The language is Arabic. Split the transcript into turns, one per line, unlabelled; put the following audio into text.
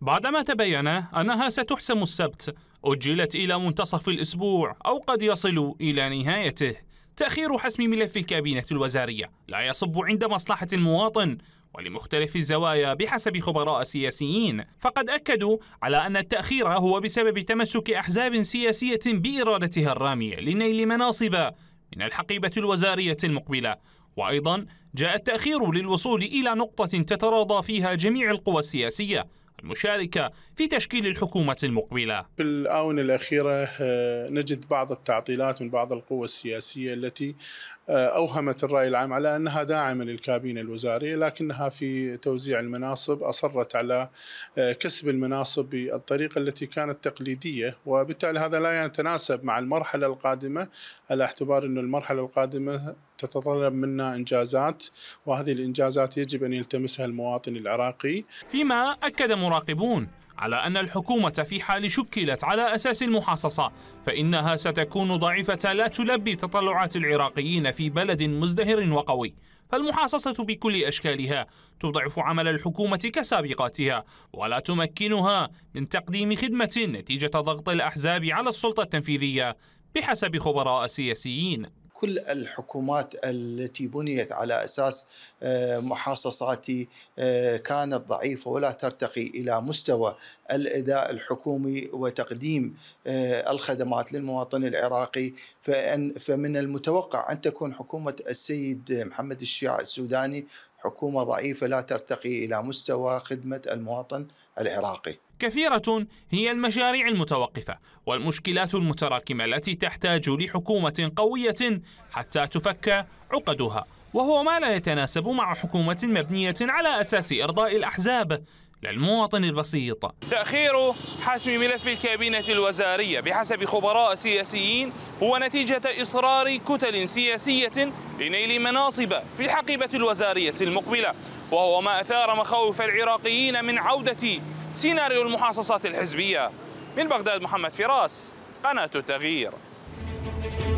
بعدما تبين أنها ستحسم السبت أجلت إلى منتصف الأسبوع أو قد يصل إلى نهايته تأخير حسم ملف الكابينة الوزارية لا يصب عند مصلحة المواطن ولمختلف الزوايا بحسب خبراء سياسيين فقد أكدوا على أن التأخير هو بسبب تمسك أحزاب سياسية بإرادتها الرامية لنيل مناصب من الحقيبة الوزارية المقبلة وأيضا جاء التأخير للوصول إلى نقطة تتراضى فيها جميع القوى السياسية المشاركة في تشكيل الحكومة المقبلة
في الآونة الأخيرة آه، نجد بعض التعطيلات من بعض القوى السياسية التي آه، أوهمت الرأي العام على أنها داعمة للكابينة الوزارية لكنها في توزيع المناصب أصرت على آه، كسب المناصب بالطريقة التي كانت تقليدية وبالتالي هذا لا يتناسب مع المرحلة القادمة على اعتبار أن المرحلة القادمة تتطلب منا انجازات وهذه الانجازات يجب ان يلتمسها المواطن العراقي.
فيما اكد مراقبون على أن الحكومة في حال شكلت على أساس المحاصصة فإنها ستكون ضعيفة لا تلبي تطلعات العراقيين في بلد مزدهر وقوي فالمحاصصة بكل أشكالها تضعف عمل الحكومة كسابقاتها ولا تمكنها من تقديم خدمة نتيجة ضغط الأحزاب على السلطة التنفيذية بحسب خبراء السياسيين
كل الحكومات التي بنيت على اساس آه، محاصصات آه، كانت ضعيفه ولا ترتقي الى مستوى الاداء الحكومي وتقديم آه، الخدمات للمواطن العراقي فان فمن المتوقع ان تكون حكومه السيد محمد الشيع السوداني حكومة ضعيفة لا ترتقي إلى مستوى خدمة المواطن العراقي
كثيرة هي المشاريع المتوقفة والمشكلات المتراكمة التي تحتاج لحكومة قوية حتى تفك عقدها وهو ما لا يتناسب مع حكومة مبنية على أساس إرضاء الأحزاب للمواطن البسيط تأخير حسم ملف الكابينة الوزارية بحسب خبراء سياسيين هو نتيجة إصرار كتل سياسية لنيل مناصب في الحقيبة الوزارية المقبلة وهو ما أثار مخاوف العراقيين من عودة سيناريو المحاصصات الحزبية من بغداد محمد فراس قناة التغيير